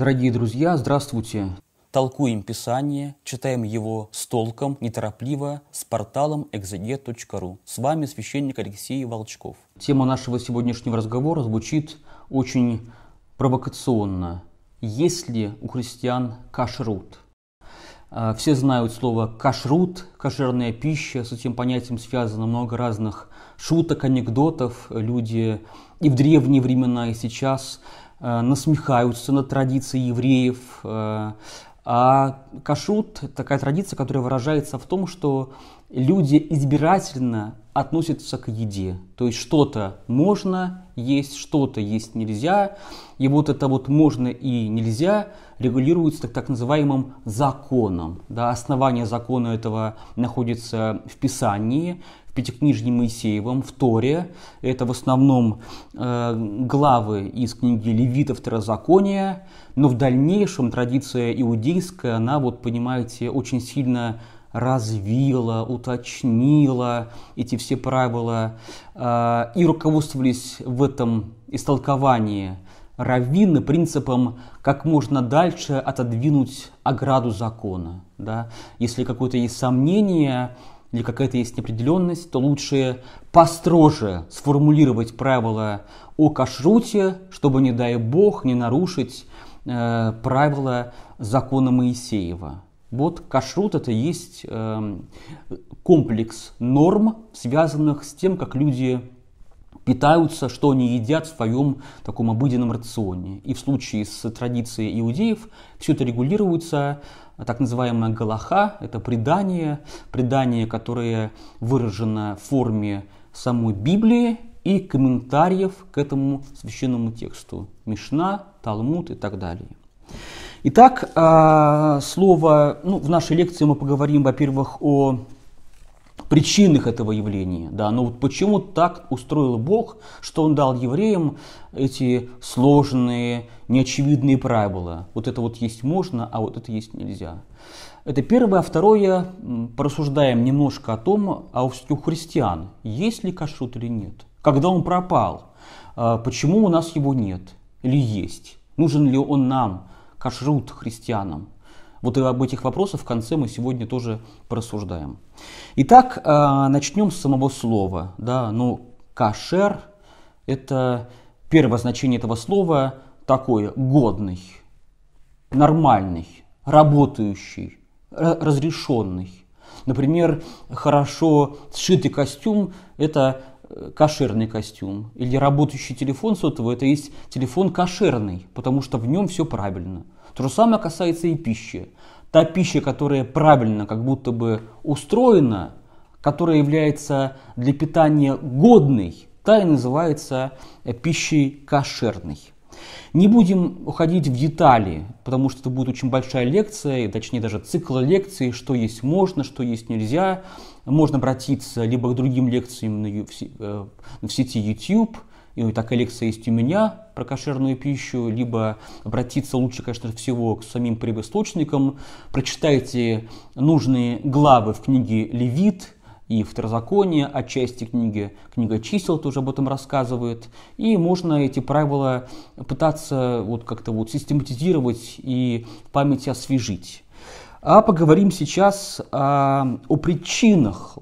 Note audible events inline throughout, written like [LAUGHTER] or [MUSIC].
Дорогие друзья, здравствуйте! Толкуем Писание, читаем его с толком, неторопливо, с порталом exeget.ru. С вами священник Алексей Волчков. Тема нашего сегодняшнего разговора звучит очень провокационно. Есть ли у христиан кашрут? А, все знают слово кашрут, кошерная пища, с этим понятием связано много разных шуток, анекдотов. Люди и в древние времена, и сейчас Э, насмехаются над традицией евреев. Э, а кашрут – такая традиция, которая выражается в том, что люди избирательно относится к еде. То есть что-то можно есть, что-то есть нельзя. И вот это вот можно и нельзя регулируется так, так называемым законом. Да, основание закона этого находится в Писании, в Пятикнижье Моисеевом, в Торе. Это в основном э, главы из книги Левита Второзакония. Но в дальнейшем традиция иудейская, она, вот понимаете, очень сильно развила, уточнила эти все правила а, и руководствовались в этом истолковании раввины принципом как можно дальше отодвинуть ограду закона. Да? Если какое-то есть сомнение или какая-то есть неопределенность, то лучше построже сформулировать правила о кашруте, чтобы, не дай бог, не нарушить э, правила закона Моисеева. Вот кашрут это есть э, комплекс норм, связанных с тем, как люди питаются, что они едят в своем таком обыденном рационе. И в случае с традицией иудеев все это регулируется, а, так называемая галаха, это предание, предание, которое выражено в форме самой Библии и комментариев к этому священному тексту, Мишна, Талмуд и так далее. Итак, а, слово, ну, в нашей лекции мы поговорим, во-первых, о причинах этого явления. Да, но вот почему так устроил Бог, что Он дал евреям эти сложные, неочевидные правила. Вот это вот есть можно, а вот это есть нельзя. Это первое. А второе, порассуждаем немножко о том, а у христиан есть ли кашрут или нет. Когда он пропал, а, почему у нас его нет или есть? Нужен ли он нам? кашрут христианам. Вот и об этих вопросах в конце мы сегодня тоже порассуждаем. Итак, э, начнем с самого слова. Да, ну, кашер – это первое значение этого слова такое – годный, нормальный, работающий, разрешенный. Например, хорошо сшитый костюм – это кошерный костюм или работающий телефон сотовый, это есть телефон кошерный, потому что в нем все правильно. То же самое касается и пищи. Та пища, которая правильно как будто бы устроена, которая является для питания годной, та и называется пищей кошерной. Не будем уходить в детали, потому что это будет очень большая лекция, точнее даже цикл лекций, что есть можно, что есть нельзя, можно обратиться либо к другим лекциям э, в сети YouTube, и такая лекция есть у меня про кошерную пищу, либо обратиться лучше, конечно, всего к самим первоисточникам. Прочитайте нужные главы в книге «Левит», и второзаконие, отчасти книги, книга чисел тоже об этом рассказывает. И можно эти правила пытаться вот как-то вот систематизировать и в памяти освежить. А поговорим сейчас о, а, о причинах.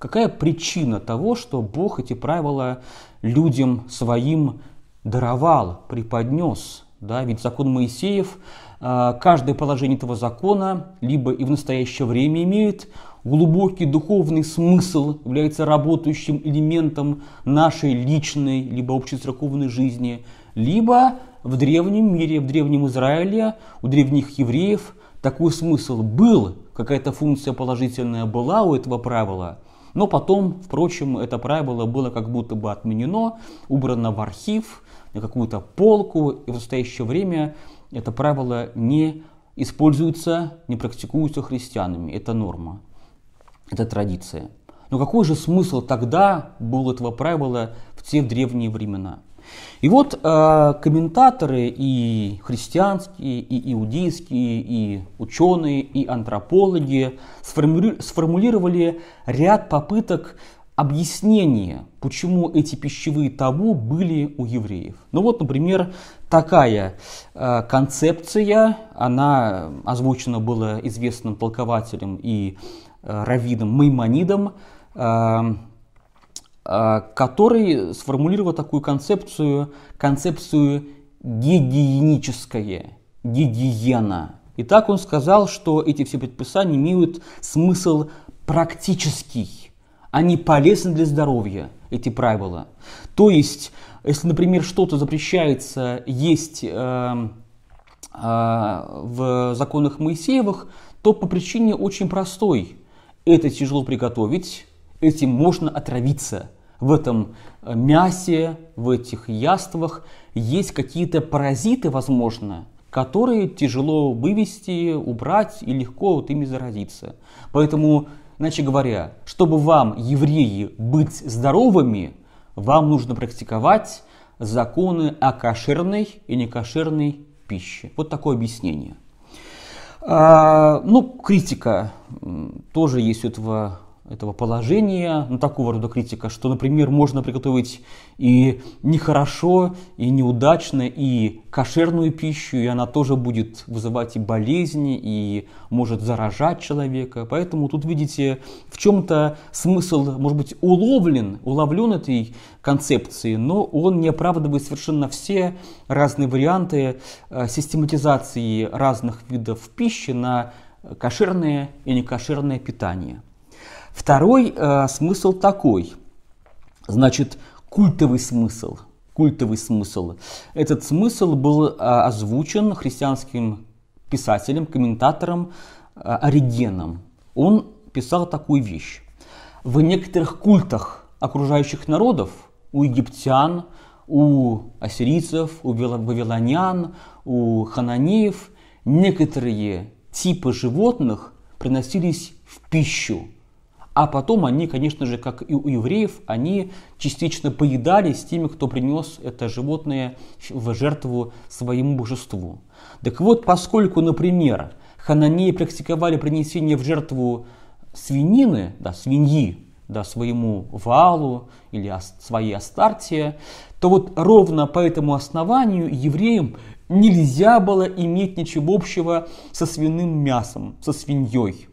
Какая причина того, что Бог эти правила людям своим даровал, преподнес? Да? Ведь закон Моисеев, а, каждое положение этого закона, либо и в настоящее время имеет глубокий духовный смысл, является работающим элементом нашей личной, либо общецерковной жизни, либо в древнем мире, в древнем Израиле, у древних евреев – такой смысл был, какая-то функция положительная была у этого правила, но потом, впрочем, это правило было как будто бы отменено, убрано в архив, на какую-то полку, и в настоящее время это правило не используется, не практикуется христианами. Это норма, это традиция. Но какой же смысл тогда был этого правила в те древние времена? И вот э, комментаторы и христианские, и иудейские, и ученые, и антропологи сформули- сформулировали ряд попыток объяснения, почему эти пищевые табу были у евреев. Ну вот, например, такая э, концепция, она озвучена была известным толкователем и э, раввином Маймонидом, э, Э, который сформулировал такую концепцию, концепцию гигиеническое, гигиена. И так он сказал, что эти все предписания имеют смысл практический. Они полезны для здоровья, эти правила. То есть, если, например, что-то запрещается есть э, э, в законах Моисеевых, то по причине очень простой. Это тяжело приготовить, этим можно отравиться – в этом э, мясе, в этих яствах есть какие-то паразиты, возможно, которые тяжело вывести, убрать и легко вот ими заразиться. Поэтому, иначе говоря, чтобы вам, евреи, быть здоровыми, вам нужно практиковать законы о кошерной и некошерной пище. Вот такое объяснение. А, ну, критика тоже есть у этого этого положения на ну, такого рода критика, что, например, можно приготовить и нехорошо, и неудачно, и кошерную пищу, и она тоже будет вызывать и болезни, и может заражать человека. Поэтому тут, видите, в чем-то смысл, может быть, уловлен, уловлен этой концепции, но он не оправдывает совершенно все разные варианты э, систематизации разных видов пищи на кошерное и некошерное питание. Второй э, смысл такой, значит, культовый смысл. Культовый смысл. Этот смысл был э, озвучен христианским писателем, комментатором э, Оригеном. Он писал такую вещь. В некоторых культах окружающих народов, у египтян, у ассирийцев, у вавилонян, у хананеев, некоторые типы животных приносились в пищу а потом они, конечно же, как и у евреев, они частично поедались теми, кто принес это животное в жертву своему божеству. Так вот, поскольку, например, хананеи практиковали принесение в жертву свинины, да, свиньи, да, своему Валу или своей Астартии, то вот ровно по этому основанию евреям нельзя было иметь ничего общего со свиным мясом, со свиньей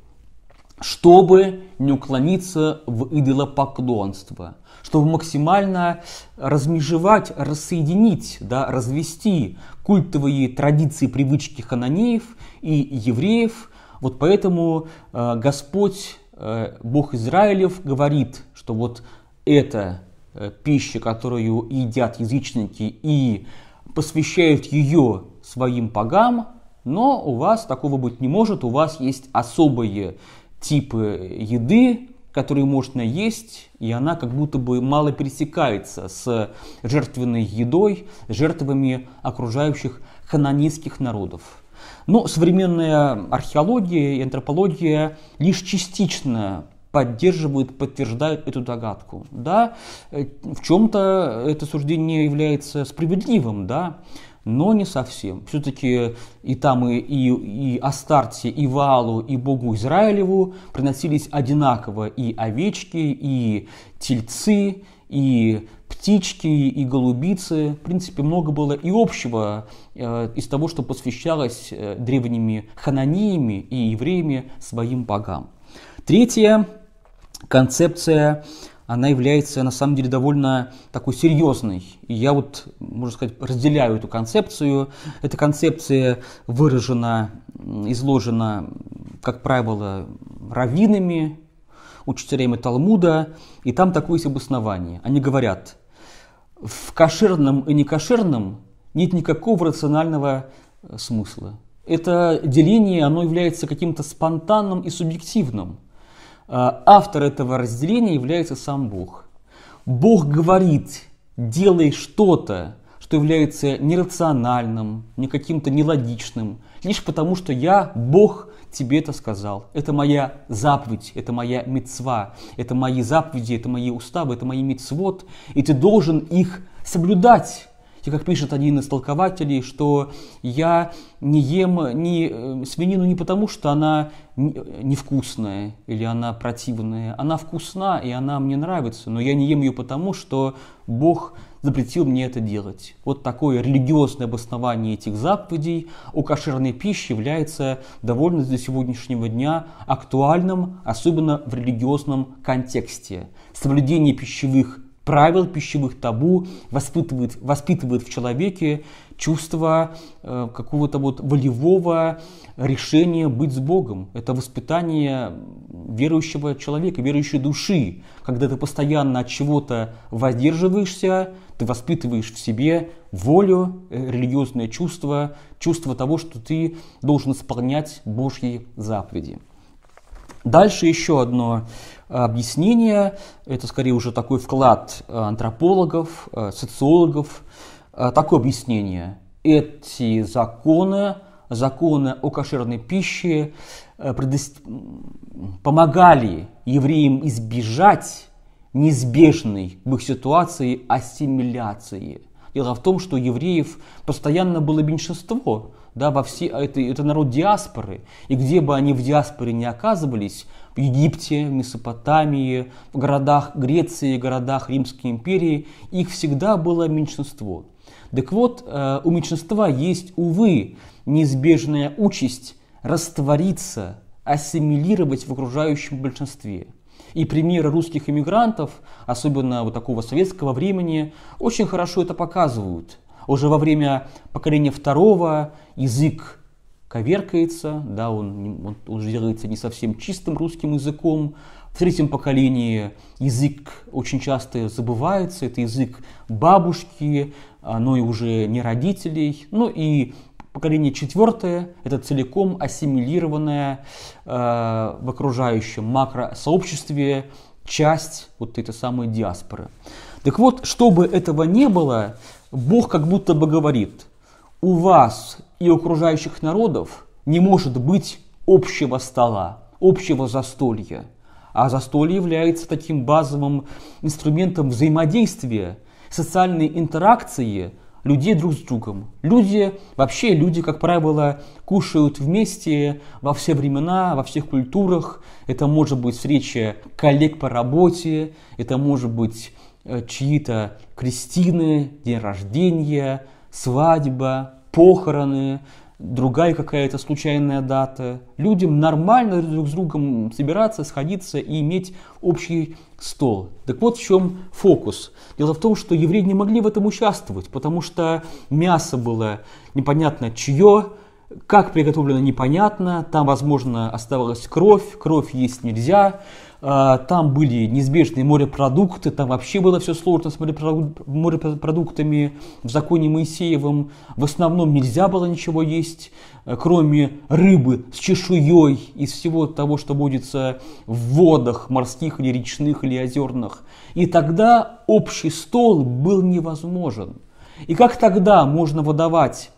чтобы не уклониться в идолопоклонство, чтобы максимально размежевать, рассоединить, да, развести культовые традиции, привычки хананеев и евреев. Вот поэтому э, Господь, э, Бог Израилев, говорит, что вот эта э, пища, которую едят язычники и посвящают ее своим богам, но у вас такого быть не может, у вас есть особые типы еды, которые можно есть, и она как будто бы мало пересекается с жертвенной едой, жертвами окружающих хананейских народов. Но современная археология и антропология лишь частично поддерживают, подтверждают эту догадку. Да, э, в чем-то это суждение является справедливым, да, но не совсем. Все-таки и там, и, и, и Астарте, и Валу, и Богу Израилеву приносились одинаково и овечки, и тельцы, и птички, и голубицы. В принципе, много было и общего э, из того, что посвящалось э, древними хананиями и евреями своим богам. Третья концепция она является на самом деле довольно такой серьезной. И я вот, можно сказать, разделяю эту концепцию. Эта концепция выражена, изложена, как правило, раввинами, учителями Талмуда, и там такое есть обоснование. Они говорят, в кошерном и некошерном нет никакого рационального э, смысла. Это деление, оно является каким-то спонтанным и субъективным – а, автор этого разделения является сам Бог. Бог говорит, делай что-то, что является нерациональным, не каким-то нелогичным, лишь потому, что я, Бог, тебе это сказал. Это моя заповедь, это моя мецва, это мои заповеди, это мои уставы, это мои мецвод, и ты должен их соблюдать. И как пишет один из толкователей, что я не ем ни э, свинину не потому, что она э, невкусная или она противная. Она вкусна и она мне нравится, но я не ем ее потому, что Бог запретил мне это делать. Вот такое религиозное обоснование этих заповедей у кошерной пищи является довольно до сегодняшнего дня актуальным, особенно в религиозном контексте. Соблюдение пищевых правил пищевых табу, воспитывает, воспитывает в человеке чувство э, какого-то вот волевого решения быть с Богом. Это воспитание верующего человека, верующей души. Когда ты постоянно от чего-то воздерживаешься, ты воспитываешь в себе волю, э, религиозное чувство, чувство того, что ты должен исполнять Божьи заповеди. Дальше еще одно э, объяснение, это скорее уже такой вклад э, антропологов, э, социологов, такое объяснение. Эти законы, законы о кошерной пище предост... помогали евреям избежать неизбежной в их ситуации ассимиляции. Дело в том, что евреев постоянно было меньшинство, да, во все, а это, это народ диаспоры. И где бы они в диаспоре не оказывались, в Египте, Месопотамии, в городах Греции, городах Римской империи, их всегда было меньшинство. Так вот, э, у меньшинства есть, увы, неизбежная участь раствориться, ассимилировать в окружающем большинстве. И примеры русских иммигрантов, особенно вот такого советского времени, очень хорошо это показывают – уже во время поколения второго язык коверкается, да, он, он, он делается не совсем чистым русским языком. В третьем поколении язык очень часто забывается, это язык бабушки, но и уже не родителей. Ну и поколение четвертое – это целиком ассимилированная э, в окружающем макросообществе часть вот этой самой диаспоры. Так вот, чтобы этого не было, Бог как будто бы говорит, у вас и окружающих народов не может быть общего стола, общего застолья. А застолье является таким базовым инструментом взаимодействия, социальной интеракции людей друг с другом. Люди, вообще люди, как правило, кушают вместе во все времена, во всех культурах. Это может быть встреча коллег по работе, это может быть Э, чьи-то крестины, день рождения, свадьба, похороны, другая какая-то случайная дата. Людям нормально друг с другом собираться, сходиться и иметь общий стол. Так вот в чем фокус. Дело в том, что евреи не могли в этом участвовать, потому что мясо было непонятно чье, как приготовлено, непонятно. Там, возможно, оставалась кровь, кровь есть нельзя. А, там были неизбежные морепродукты, там вообще было все сложно с морепродуктами в законе Моисеевом. В основном нельзя было ничего есть, э, кроме рыбы с чешуей из всего того, что водится в водах морских или речных или озерных. И тогда общий стол был невозможен. И как тогда можно выдавать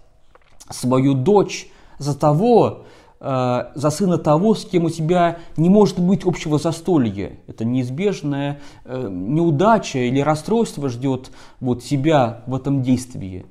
свою дочь, за того, э, за сына того, с кем у тебя не может быть общего застолья. Это неизбежная э, неудача или расстройство ждет вот себя в этом действии.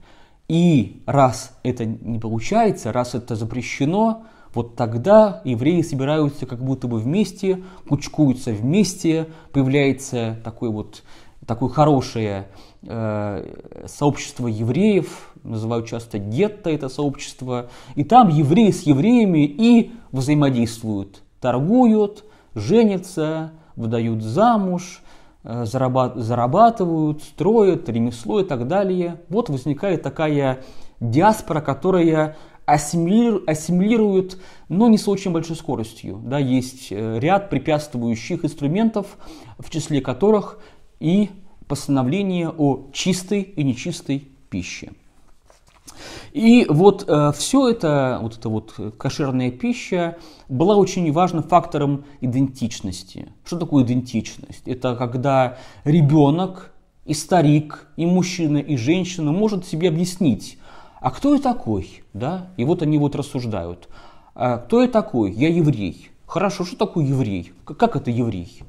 И раз это не получается, раз это запрещено, вот тогда евреи собираются как будто бы вместе, кучкуются вместе, появляется такой вот такое хорошее э, сообщество евреев, называют часто гетто это сообщество, и там евреи с евреями и взаимодействуют, торгуют, женятся, выдают замуж, э, зарабат- зарабатывают, строят ремесло и так далее. Вот возникает такая диаспора, которая ассимилируют, но не с очень большой скоростью. Да, есть э, ряд препятствующих инструментов, в числе которых и постановление о чистой и нечистой пище. И вот э, все это, вот эта вот кошерная пища, была очень важным фактором идентичности. Что такое идентичность? Это когда ребенок и старик, и мужчина, и женщина может себе объяснить, а кто я такой, да? И вот они вот рассуждают, а кто я такой? Я еврей. Хорошо, что такое еврей? Как это еврей?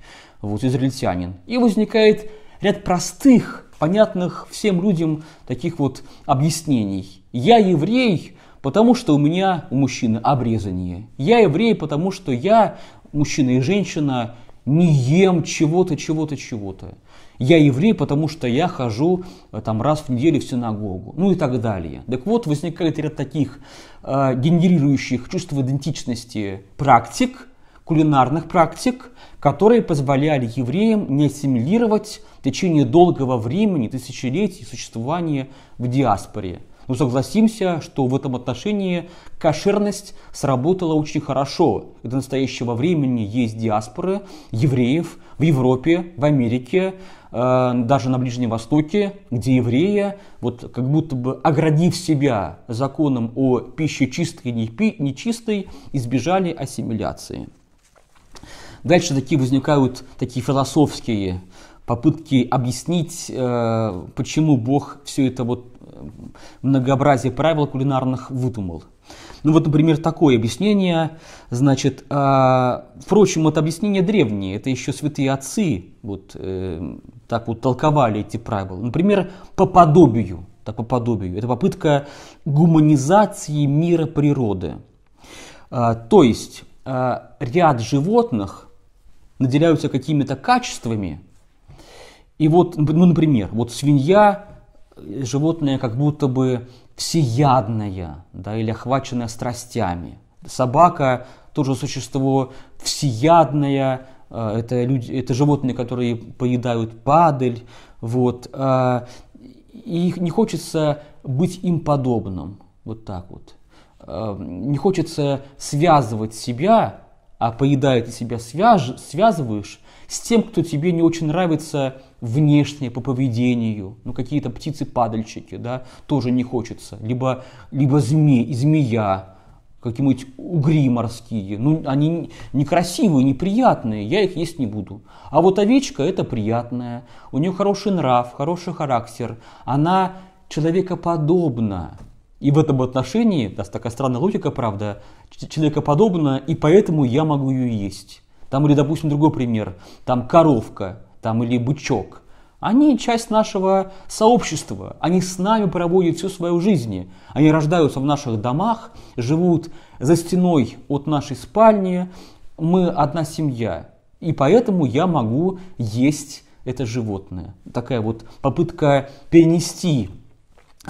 вот, израильтянин. И возникает ряд простых, понятных всем людям таких вот объяснений. Я еврей, потому что у меня у мужчины обрезание. Я еврей, потому что я, мужчина и женщина, не ем чего-то, чего-то, чего-то. Я еврей, потому что я хожу э, там раз в неделю в синагогу, ну и так далее. Так вот, возникает ряд таких э, генерирующих чувство идентичности практик, кулинарных практик, которые позволяли евреям не ассимилировать в течение долгого времени, тысячелетий существования в диаспоре. Но ну, согласимся, что в этом отношении кошерность сработала очень хорошо. И до настоящего времени есть диаспоры евреев в Европе, в Америке, э, даже на Ближнем Востоке, где евреи, вот как будто бы оградив себя законом о пище чистой и нечистой, избежали ассимиляции. Дальше такие возникают такие философские попытки объяснить, э, почему Бог все это вот э, многообразие правил кулинарных выдумал. Ну вот, например, такое объяснение, значит, э, впрочем, это объяснение древнее, это еще святые отцы вот э, так вот толковали эти правила. Например, по подобию, так по подобию, это попытка гуманизации мира природы. Э, то есть э, ряд животных наделяются какими-то качествами. И вот, ну, например, вот свинья, э, животное как будто бы всеядное, да, или охваченное страстями. Собака тоже существо всеядное, э, это, люди, это животные, которые поедают падаль, вот, а, и не хочется быть им подобным, вот так вот. Э, не хочется связывать себя а поедая ты себя свяж, связываешь с тем, кто тебе не очень нравится внешне, по поведению, ну какие-то птицы-падальщики, да, тоже не хочется, либо, либо змей, змея, какие-нибудь угри морские, ну они некрасивые, неприятные, я их есть не буду. А вот овечка это приятная, у нее хороший нрав, хороший характер, она человекоподобна, и в этом отношении, да, такая странная логика, правда, человекоподобна, и поэтому я могу ее есть. Там или, допустим, другой пример, там коровка, там или бычок. Они часть нашего сообщества, они с нами проводят всю свою жизнь. Они рождаются в наших домах, живут за стеной от нашей спальни. Мы одна семья, и поэтому я могу есть это животное. Такая вот попытка перенести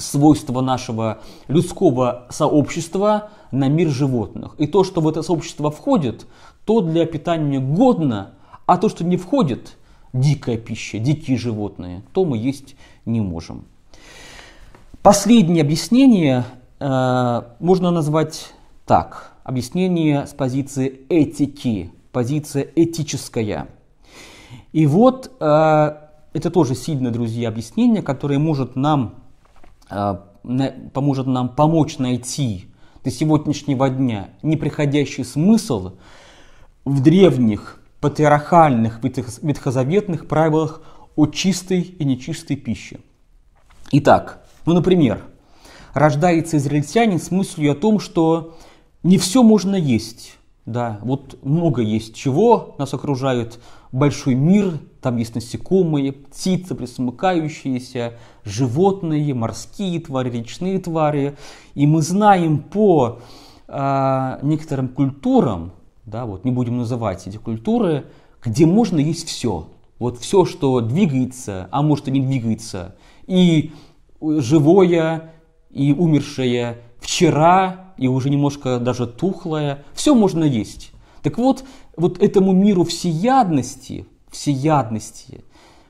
свойства нашего людского сообщества на мир животных. И то, что в это сообщество входит, то для питания годно, а то, что не входит, дикая пища, дикие животные, то мы есть не можем. Последнее объяснение э, можно назвать так. Объяснение с позиции этики, позиция этическая. И вот э, это тоже сильное, друзья, объяснение, которое может нам Э, поможет нам помочь найти до сегодняшнего дня неприходящий смысл в древних патриархальных ветхозаветных правилах о чистой и нечистой пище. Итак, ну, например, рождается израильтянин с мыслью о том, что не все можно есть. Да, вот много есть чего нас окружают большой мир, там есть насекомые, птицы, присмыкающиеся, животные, морские твари, речные твари. И мы знаем по э, некоторым культурам, да, вот не будем называть эти культуры, где можно есть все. Вот все, что двигается, а может и не двигается, и живое, и умершее, вчера, и уже немножко даже тухлое, все можно есть. Так вот, вот этому миру всеядности, всеядности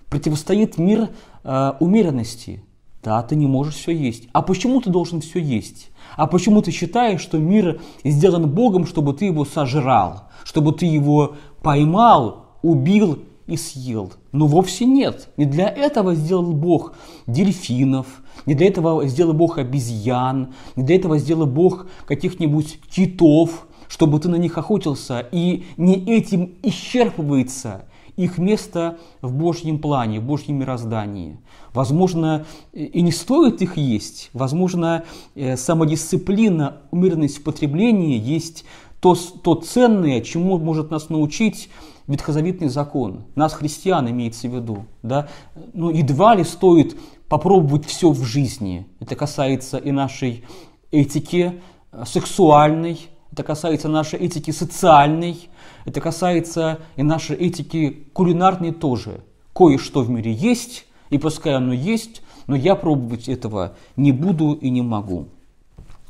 противостоит мир э, умеренности. Да, ты не можешь все есть. А почему ты должен все есть? А почему ты считаешь, что мир сделан Богом, чтобы ты его сожрал, чтобы ты его поймал, убил и съел? Но ну, вовсе нет. Не для этого сделал Бог дельфинов, не для этого сделал Бог обезьян, не для этого сделал Бог каких-нибудь китов, чтобы ты на них охотился, и не этим исчерпывается их место в Божьем плане, в Божьем мироздании. Возможно, и не стоит их есть, возможно, э, самодисциплина, умеренность в потреблении есть то, то ценное, чему может нас научить ветхозаветный закон. Нас, христиан, имеется в виду. Да? Но ну, едва ли стоит попробовать все в жизни. Это касается и нашей этики, э, сексуальной, это касается нашей этики социальной, это касается и нашей этики кулинарной тоже. Кое-что в мире есть, и пускай оно есть, но я пробовать этого не буду и не могу.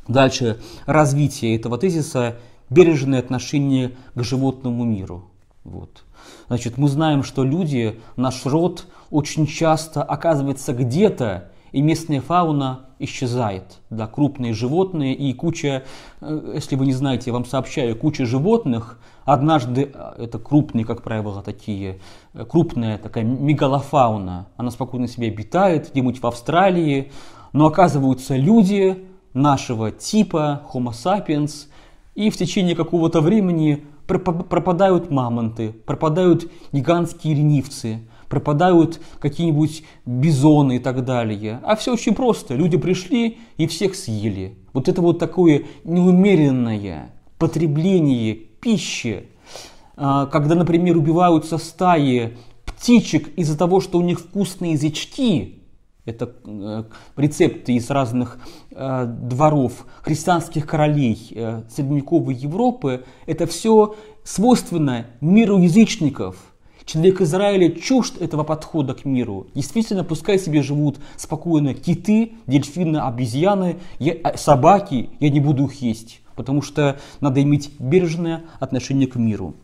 Дальше развитие этого тезиса – бережное отношение к животному миру. Вот. Значит, мы знаем, что люди, наш род, очень часто оказывается где-то, и местная фауна исчезает. Да, крупные животные и куча, э, если вы не знаете, я вам сообщаю, куча животных, однажды, э, это крупные, как правило, такие, э, крупная такая мегалофауна, она спокойно себе обитает где-нибудь в Австралии, но оказываются люди нашего типа, Homo sapiens, и в течение какого-то времени пропадают мамонты, пропадают гигантские ренивцы – пропадают какие-нибудь бизоны и так далее. А все очень просто. Люди пришли и всех съели. Вот это вот такое неумеренное потребление пищи, а, когда, например, убиваются стаи птичек из-за того, что у них вкусные язычки, это э, рецепты из разных э, дворов христианских королей э, средневековой Европы. Это все свойственно миру язычников – Человек Израиля чужд этого подхода к миру. Действительно, пускай себе живут спокойно киты, дельфины, обезьяны, я, а, собаки, я не буду их есть, потому что надо иметь бережное отношение к миру.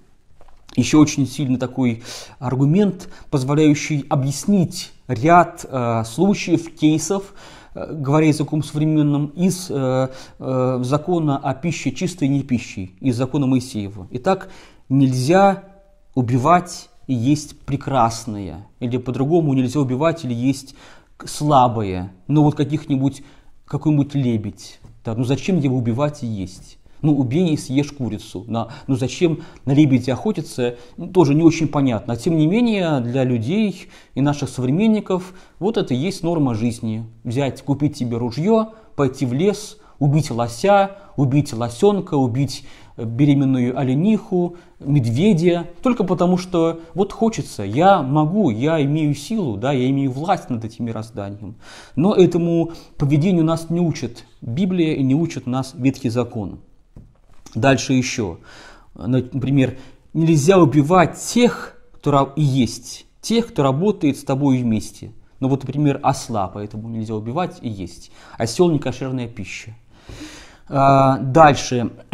Еще очень сильный такой аргумент, позволяющий объяснить ряд э, случаев, кейсов, э, говоря языком современным, из э, э, закона о пище чистой и не пищей, из закона Моисеева. Итак, нельзя убивать есть прекрасные. Или по-другому нельзя убивать, или есть слабые. Ну вот каких-нибудь, какой-нибудь лебедь. Да, ну зачем его убивать и есть? Ну, убей и съешь курицу. На, ну, зачем на лебедя охотиться, ну, тоже не очень понятно. А тем не менее, для людей и наших современников вот это и есть норма жизни. Взять, купить себе ружье, пойти в лес, убить лося, убить лосенка, убить беременную олениху, медведя, только потому что вот хочется, я могу, я имею силу, да, я имею власть над этим мирозданием. Но этому поведению нас не учит Библия и не учит нас Ветхий Закон. Дальше еще. Например, нельзя убивать тех, кто и есть, тех, кто работает с тобой вместе. Ну вот, например, осла, поэтому нельзя убивать и есть. Осел – некошерная пища. А, дальше. [CLEARS THROAT]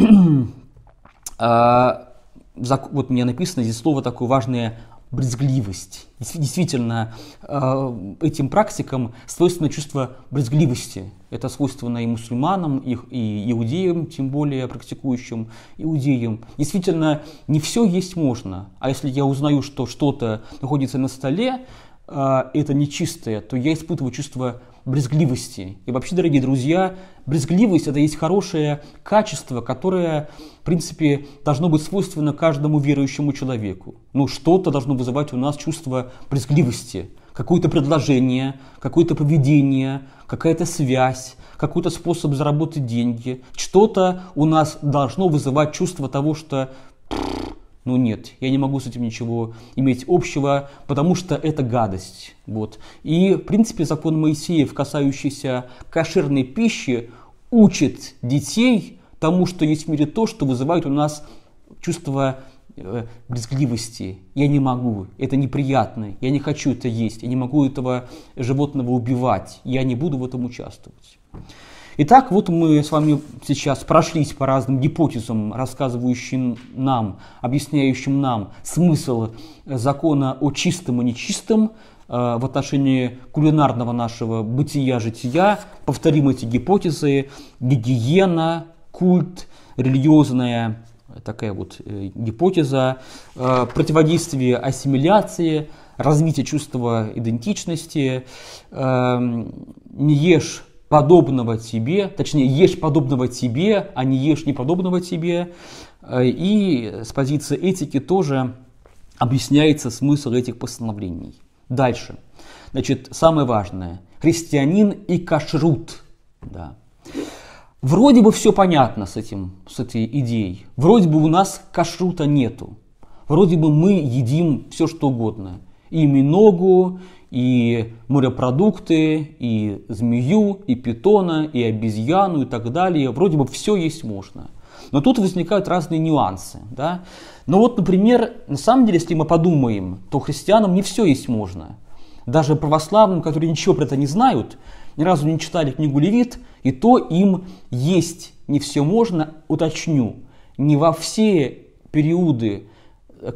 А, вот мне написано здесь слово такое важное брезгливость. Действительно, а, этим практикам свойственно чувство брезгливости. Это свойственно и мусульманам, и, и иудеям, тем более практикующим иудеям. Действительно, не все есть можно. А если я узнаю, что что-то находится на столе, а, это нечистое, то я испытываю чувство брезгливости. И вообще, дорогие друзья, брезгливость – это есть хорошее качество, которое, в принципе, должно быть свойственно каждому верующему человеку. Ну, что-то должно вызывать у нас чувство брезгливости. Какое-то предложение, какое-то поведение, какая-то связь, какой-то способ заработать деньги. Что-то у нас должно вызывать чувство того, что ну нет, я не могу с этим ничего иметь общего, потому что это гадость. Вот. И, в принципе, закон Моисеев, касающийся кошерной пищи, учит детей тому, что есть в мире то, что вызывает у нас чувство э, брезгливости. Я не могу, это неприятно, я не хочу это есть, я не могу этого животного убивать, я не буду в этом участвовать. Итак, вот мы с вами сейчас прошлись по разным гипотезам, рассказывающим нам, объясняющим нам смысл закона о чистом и нечистом э, в отношении кулинарного нашего бытия-жития. Повторим эти гипотезы. Гигиена, культ, религиозная такая вот э, гипотеза, э, противодействие ассимиляции, развитие чувства идентичности, эм, не ешь подобного тебе, точнее, ешь подобного тебе, а не ешь неподобного тебе. Э, и с позиции этики тоже объясняется смысл этих постановлений. Дальше. Значит, самое важное. Христианин и кашрут. Да. Вроде бы все понятно с, этим, с этой идеей. Вроде бы у нас кашрута нету. Вроде бы мы едим все что угодно. И миногу, и морепродукты, и змею, и питона, и обезьяну, и так далее. Вроде бы все есть можно. Но тут возникают разные нюансы. Да? Но ну вот, например, на самом деле, если мы подумаем, то христианам не все есть можно. Даже православным, которые ничего про это не знают, ни разу не читали книгу Левит, и то им есть не все можно, уточню, не во все периоды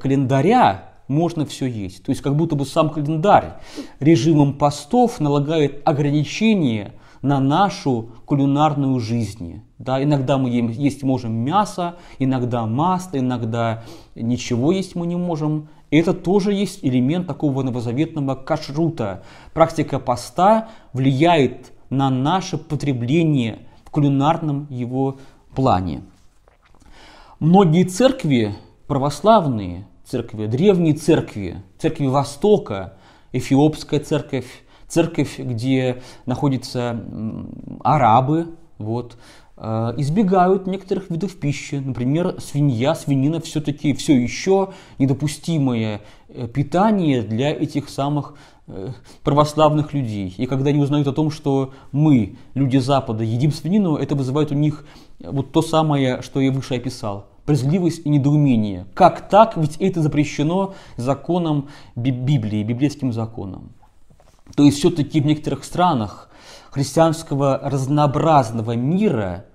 календаря можно все есть. То есть как будто бы сам календарь режимом постов налагает ограничения на нашу кулинарную жизнь. Да, иногда мы ем, есть можем мясо, иногда масло, иногда ничего есть мы не можем. И это тоже есть элемент такого новозаветного кашрута. Практика поста влияет на наше потребление в кулинарном его плане. Многие церкви православные церкви, древние церкви, церкви Востока, Эфиопская церковь, церковь, где находятся арабы, вот, э, избегают некоторых видов пищи. Например, свинья, свинина все-таки все еще недопустимое э, питание для этих самых э, православных людей. И когда они узнают о том, что мы, люди Запада, едим свинину, это вызывает у них вот то самое, что я выше описал брезгливость и недоумение. Как так? Ведь это запрещено законом Библии, библейским законом. То есть все-таки в некоторых странах христианского разнообразного мира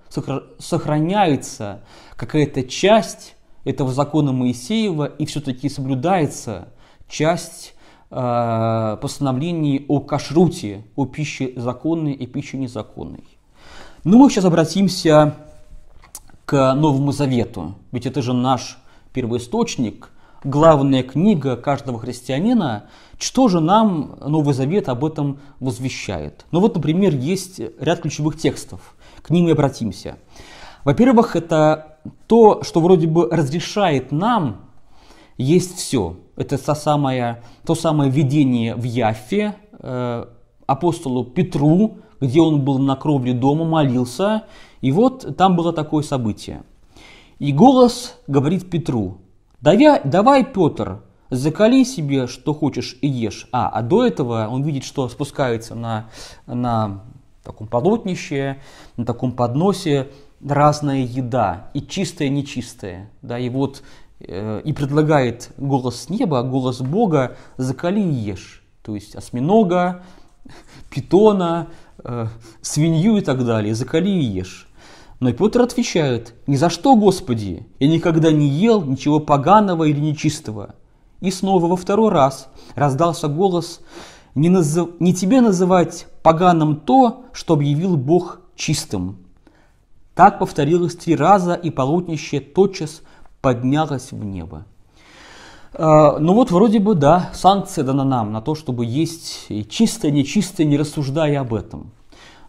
сохраняется какая-то часть этого закона Моисеева и все-таки соблюдается часть э, постановлений о кашруте, о пище законной и пище незаконной. Ну, мы сейчас обратимся к Новому Завету. Ведь это же наш первоисточник, главная книга каждого христианина. Что же нам Новый Завет об этом возвещает? Ну вот, например, есть ряд ключевых текстов. К ним и обратимся. Во-первых, это то, что вроде бы разрешает нам есть все. Это то самое, то самое видение в Яфе, э, апостолу Петру, где он был на кровле дома, молился. И вот там было такое событие. И голос говорит Петру, «Давай, давай Петр, закали себе, что хочешь и ешь». А, а до этого он видит, что спускается на, на таком полотнище, на таком подносе разная еда, и чистая, и нечистая. Да, и вот э, и предлагает голос неба, голос Бога, закали и ешь. То есть осьминога, питона, э, свинью и так далее, закали и ешь. Но Петр отвечает, «Ни за что, Господи, я никогда не ел ничего поганого или нечистого». И снова во второй раз раздался голос, «Не, назов... не тебе называть поганым то, что объявил Бог чистым». Так повторилось три раза, и полотнище тотчас поднялось в небо. А, ну вот вроде бы да, санкция дана нам на то, чтобы есть чистое, нечистое, не рассуждая об этом.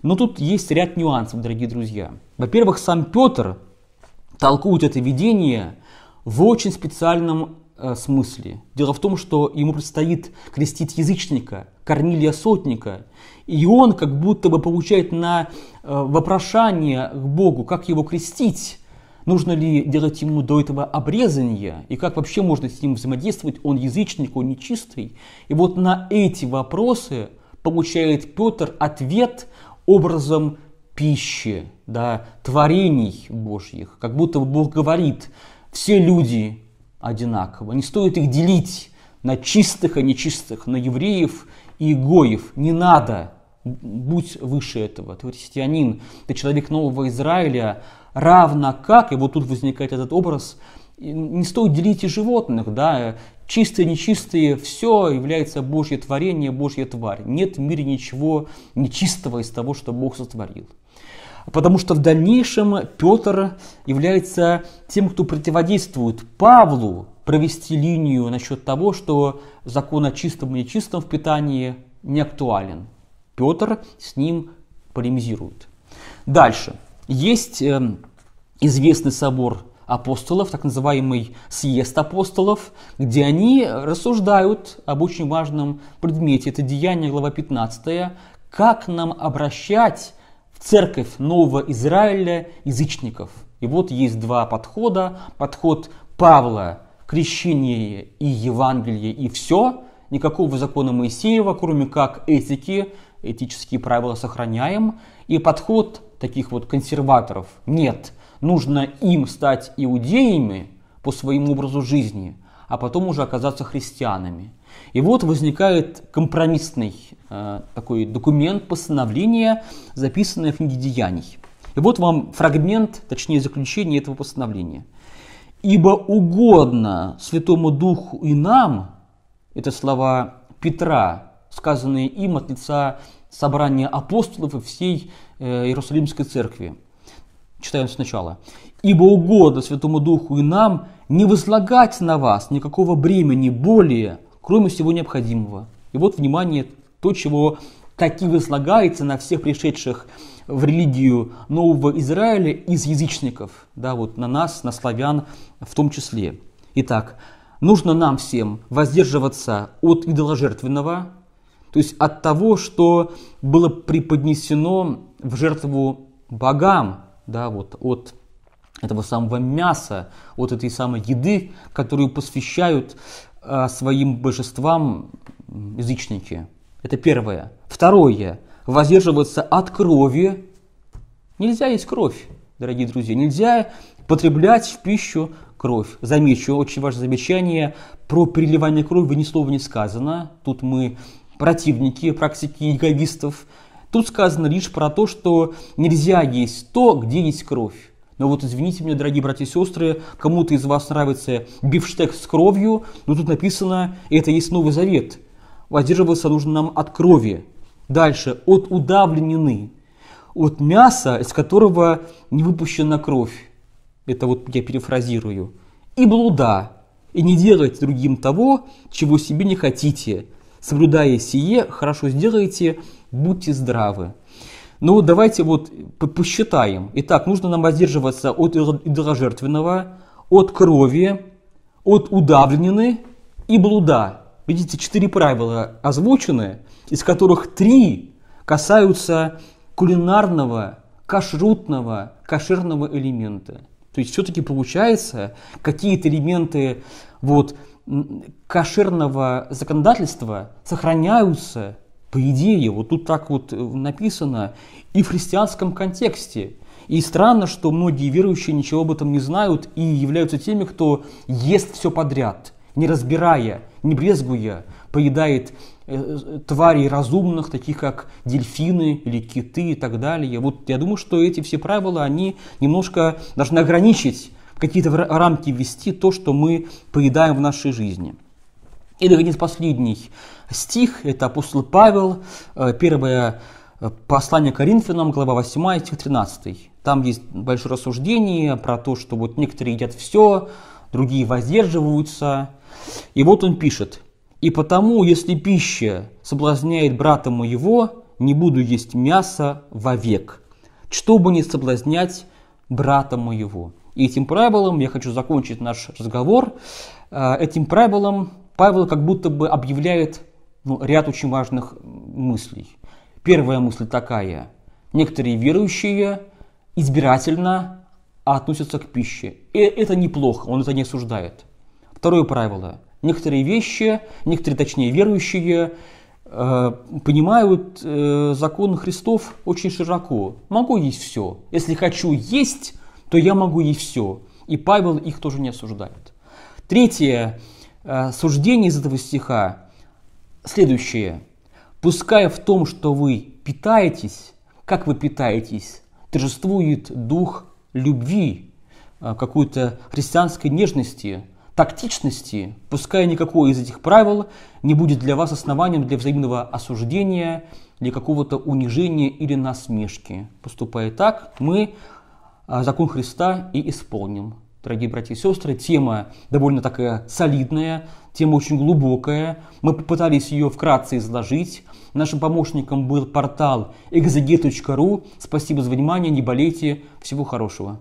Но тут есть ряд нюансов, дорогие друзья. Во-первых, сам Петр толкует это видение в очень специальном э, смысле. Дело в том, что ему предстоит крестить язычника, Корнилия Сотника, и он как будто бы получает на э, вопрошание к Богу, как его крестить, Нужно ли делать ему до этого обрезание? И как вообще можно с ним взаимодействовать? Он язычник, он нечистый. И вот на эти вопросы получает Петр ответ образом пищи, да, творений Божьих. Как будто Бог говорит, все люди одинаково, не стоит их делить на чистых и нечистых, на евреев и игоев. Не надо, будь выше этого. Ты христианин, ты человек Нового Израиля, равно как, и вот тут возникает этот образ, не стоит делить и животных, да, чистые, нечистые, все является Божье творение, Божья тварь. Нет в мире ничего нечистого из того, что Бог сотворил. Потому что в дальнейшем Петр является тем, кто противодействует Павлу провести линию насчет того, что закон о чистом и нечистом в питании не актуален. Петр с ним полемизирует. Дальше – есть эм, известный собор апостолов, так называемый съезд апостолов, где они рассуждают об очень важном предмете, это деяние глава 15, как нам обращать в церковь Нового Израиля язычников. И вот есть два подхода. Подход Павла – крещение и Евангелие и все. Никакого закона Моисеева, кроме как этики, этические правила сохраняем. И подход таких вот консерваторов, нет. Нужно им стать иудеями по своему образу жизни, а потом уже оказаться христианами. И вот возникает компромиссный э, такой документ, постановление, записанное в книге Деяний. И вот вам фрагмент, точнее заключение этого постановления. «Ибо угодно Святому Духу и нам» – это слова Петра, сказанные им от лица собрание апостолов и всей э, Иерусалимской церкви. Читаем сначала. «Ибо угодно Святому Духу и нам не возлагать на вас никакого бремени более, кроме всего необходимого». И вот, внимание, то, чего таки возлагается на всех пришедших в религию Нового Израиля из язычников, да, вот на нас, на славян в том числе. Итак, нужно нам всем воздерживаться от идоложертвенного, то есть от того, что было преподнесено в жертву богам, да, вот от этого самого мяса, от этой самой еды, которую посвящают э, своим божествам язычники. Это первое. Второе. Воздерживаться от крови. Нельзя есть кровь, дорогие друзья. Нельзя потреблять в пищу кровь. Замечу, очень важное замечание. Про переливание крови ни слова не сказано. Тут мы противники практики яговистов. Тут сказано лишь про то, что нельзя есть то, где есть кровь. Но вот извините меня, дорогие братья и сестры, кому-то из вас нравится бифштег с кровью, но тут написано, и это есть Новый Завет. Воздерживаться нужно нам от крови. Дальше, от удавленины, от мяса, из которого не выпущена кровь. Это вот я перефразирую. И блуда. И не делать другим того, чего себе не хотите. Соблюдая сие, хорошо сделаете, будьте здравы. Ну, давайте вот посчитаем. Итак, нужно нам воздерживаться от идоложертвенного, от крови, от удавленины и блуда. Видите, четыре правила озвучены, из которых три касаются кулинарного, кашрутного, каширного элемента. То есть все-таки получается, какие-то элементы вот, кошерного законодательства сохраняются, по идее, вот тут так вот э, написано, и в христианском контексте. И странно, что многие верующие ничего об этом не знают и являются теми, кто ест все подряд, не разбирая, не брезгуя, поедает э, э, тварей разумных, таких как дельфины или киты и так далее. Вот я думаю, что эти все правила, они немножко должны ограничить какие-то рамки ввести то, что мы поедаем в нашей жизни. И, наконец, последний стих, это апостол Павел, э, первое э, послание Коринфянам, глава 8, стих 13. Там есть большое рассуждение про то, что вот некоторые едят все, другие воздерживаются. И вот он пишет, «И потому, если пища соблазняет брата моего, не буду есть мясо вовек, чтобы не соблазнять брата моего». И этим правилом я хочу закончить наш разговор. Э, этим правилом Павел как будто бы объявляет ну, ряд очень важных мыслей. Первая мысль такая. Некоторые верующие избирательно относятся к пище. И э, это неплохо, он это не осуждает. Второе правило. Некоторые вещи, некоторые, точнее, верующие э, понимают закон Христов очень широко. Могу есть все. Если хочу есть, то я могу и все. И Павел их тоже не осуждает. Третье э, суждение из этого стиха следующее. «Пускай в том, что вы питаетесь, как вы питаетесь, торжествует дух любви, э, какой-то христианской нежности, тактичности, пускай никакое из этих правил не будет для вас основанием для взаимного осуждения, для какого-то унижения или насмешки. Поступая так, мы а, закон Христа и исполним. Дорогие братья и сестры, тема довольно такая солидная, тема очень глубокая. Мы попытались ее вкратце изложить. Нашим помощником был портал exeget.ru. Спасибо за внимание, не болейте, всего хорошего.